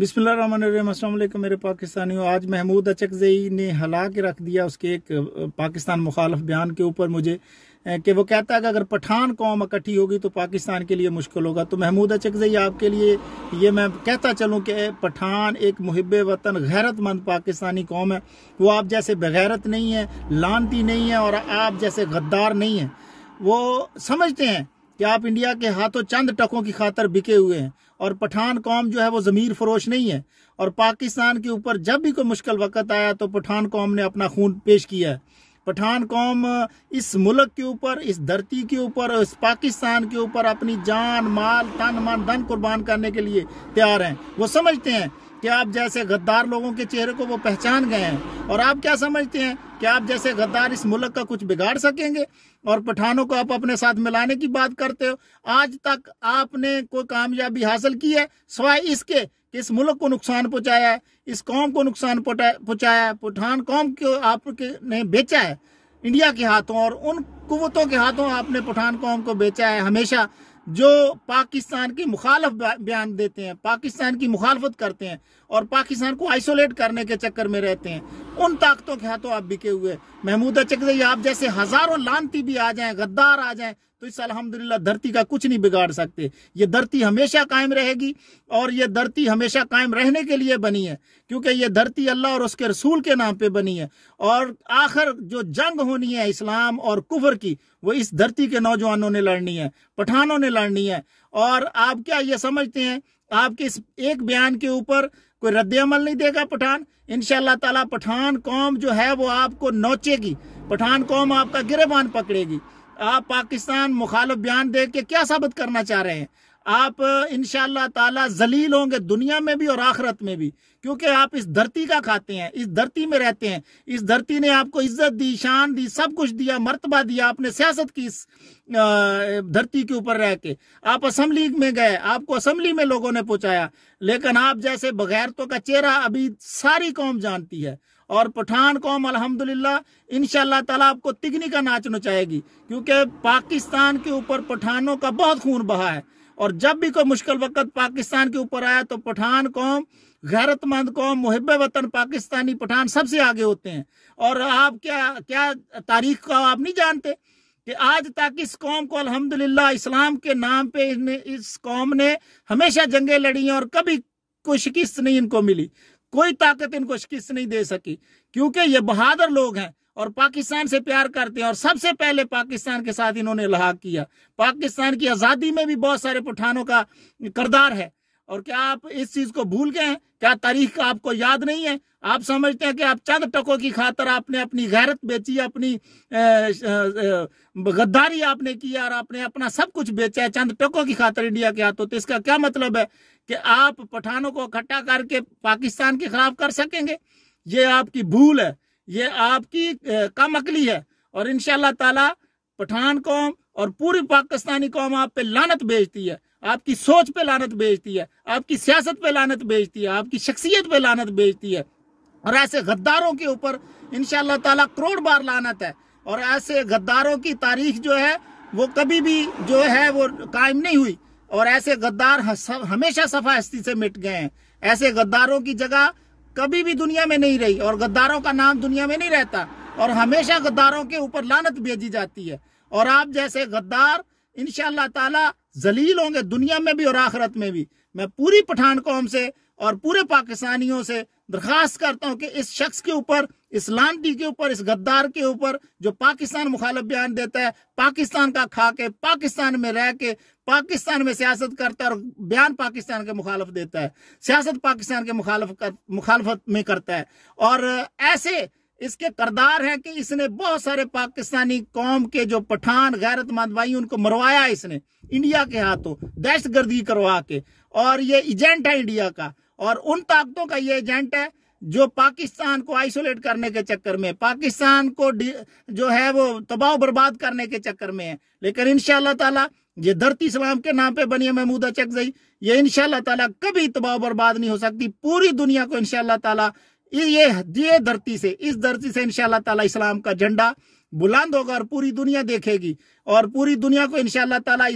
बिसमीम मेरे पाकिस्तानी आज महमूद अचकजई ने हला के रख दिया उसके एक पाकिस्तान मुखालफ बयान के ऊपर मुझे कि वो कहता है कि अगर पठान कौम इकट्ठी होगी तो पाकिस्तान के लिए मुश्किल होगा तो महमूद अचकजई आपके लिए ये मैं कहता चलूँ कि पठान एक मुहब वतन गैरतमंद पाकिस्तानी कौम है वो आप जैसे बगैरत नहीं है लानती नहीं है और आप जैसे गद्दार नहीं है वो समझते हैं कि आप इंडिया के हाथों चंद टकों की खातर बिके हुए हैं और पठान कौम जो है वो ज़मीर फरोश नहीं है और पाकिस्तान के ऊपर जब भी कोई मुश्किल वक्त आया तो पठान कौम ने अपना खून पेश किया है पठान कौम इस मुल्क के ऊपर इस धरती के ऊपर इस पाकिस्तान के ऊपर अपनी जान माल तन मन धन कुर्बान करने के लिए तैयार हैं वो समझते हैं कि आप जैसे गद्दार लोगों के चेहरे को वो पहचान गए हैं और आप क्या समझते हैं कि आप जैसे गद्दार इस मुल्क का कुछ बिगाड़ सकेंगे और पठानों को आप अपने साथ मिलाने की बात करते हो आज तक आपने कोई कामयाबी हासिल की है सवाए इसके कि इस मुल्क को नुकसान पहुंचाया है इस कौम को नुकसान पहुंचाया है पठान कौम को ने बेचा है इंडिया के हाथों और उन कुतों के हाथों आपने पठान कौम को बेचा है हमेशा जो पाकिस्तान की मुखालफ बयान देते हैं पाकिस्तान की मुखालफत करते हैं और पाकिस्तान को आइसोलेट करने के चक्कर में रहते हैं उन ताकतों के हाथों आप बिके हुए महमूदा अचक आप जैसे हज़ारों लानती भी आ जाएं गद्दार आ जाएं तो इस अलहमदिल्ला धरती का कुछ नहीं बिगाड़ सकते ये धरती हमेशा कायम रहेगी और ये धरती हमेशा कायम रहने के लिए बनी है क्योंकि ये धरती अल्लाह और उसके रसूल के नाम पे बनी है और आखिर जो जंग होनी है इस्लाम और कुफर की वो इस धरती के नौजवानों ने लड़नी है पठानों ने लड़नी है और आप क्या ये समझते हैं आपके इस एक बयान के ऊपर कोई रद्द अमल नहीं देगा पठान इन ताला पठान कौम जो है वो आपको नोचेगी पठान कौम आपका गिरबान पकड़ेगी आप पाकिस्तान मुखालफ बयान दे के क्या साबित करना चाह रहे हैं आप इन ताला जलील होंगे दुनिया में भी और आखरत में भी क्योंकि आप इस धरती का खाते हैं इस धरती में रहते हैं इस धरती ने आपको इज्जत दी शान दी सब कुछ दिया मर्तबा दिया आपने सियासत की इस धरती के ऊपर रह के आप असम्बली में गए आपको असम्बली में लोगों ने पहुंचाया लेकिन आप जैसे बगैरतों का चेहरा अभी सारी कौम जानती है और पठान कौम अलहमदुल्ला इन तला आपको तिगनी का नाच नचाएगी क्योंकि पाकिस्तान के ऊपर पठानों का बहुत खून बहा है और जब भी कोई मुश्किल वक्त पाकिस्तान के ऊपर आया तो पठान कौम गैरतमंद कौम मुहब वतन पाकिस्तानी पठान सबसे आगे होते हैं और आप क्या क्या तारीख का आप नहीं जानते कि आज तक इस कौम को अल्हम्दुलिल्लाह इस्लाम के नाम पे इस कौम ने हमेशा जंगे लड़ी और कभी कोई शिकस्त नहीं इनको मिली कोई ताकत इनको शिक्ष नहीं दे सकी क्योंकि ये बहादुर लोग हैं और पाकिस्तान से प्यार करते हैं और सबसे पहले पाकिस्तान के साथ इन्होंने लहाक किया पाकिस्तान की आज़ादी में भी बहुत सारे पठानों का करदार है और क्या आप इस चीज को भूल गए हैं क्या तारीख का आपको याद नहीं है आप समझते हैं कि आप चंद टकों की खातर आपने अपनी गैरत बेची अपनी गद्दारी आपने की और आपने अपना सब कुछ बेचा है चंद टकों की खातर इंडिया के हाथों तो इसका क्या मतलब है कि आप पठानों को इकट्ठा करके पाकिस्तान के खिलाफ कर सकेंगे ये आपकी भूल है ये आपकी कम अकली है और इन तला पठान कौम और पूरी पाकिस्तानी कौम आप पे लानत भेजती है आपकी सोच पे लानत भेजती है आपकी सियासत पे लानत भेजती है आपकी शख्सियत पे लानत भेजती है और ऐसे गद्दारों के ऊपर इन तला करोड़ बार लानत है और ऐसे गद्दारों की तारीख जो है वो कभी भी जो है वो कायम नहीं हुई और ऐसे गद्दार हमेशा सफा हस्ती से मिट गए हैं ऐसे गद्दारों की जगह कभी भी दुनिया में नहीं रही और गद्दारों का नाम दुनिया में नहीं रहता और हमेशा गद्दारों के ऊपर लानत भेजी जाती है और आप जैसे गद्दार इनशाला ताला जलील होंगे दुनिया में भी और आखरत में भी मैं पूरी पठान कौम से और पूरे पाकिस्तानियों से दरखास्त करता हूँ कि इस शख्स के ऊपर इस लांटी के ऊपर इस गद्दार के ऊपर जो पाकिस्तान मुखालफ बयान देता है पाकिस्तान का खा के पाकिस्तान में रह के पाकिस्तान में सियासत करता है और बयान पाकिस्तान के मुखालफ देता है सियासत पाकिस्तान के मुखालफ कर, मुखालफत में करता है और ऐसे इसके करदार हैं कि इसने बहुत सारे पाकिस्तानी कौम के जो पठान गैरतमंद भाई उनको मरवाया इसने इंडिया के हाथों दहशतगर्दी करवा के और ये एजेंट है इंडिया का और उन ताकतों का ये एजेंट है जो पाकिस्तान को आइसोलेट करने के चक्कर में पाकिस्तान को जो है वो तबाह बर्बाद करने के चक्कर में है लेकिन इन ताला ये धरती सलाम के नाम पे बनी है महमूदा चक जई ये इन ताला कभी तबाह बर्बाद नहीं हो सकती पूरी दुनिया को इनशाला तला ये ये धरती से इस धरती से इनशाला तला इस्लाम का झंडा बुलंद होगा और पूरी दुनिया देखेगी और पूरी दुनिया को इनशाला तला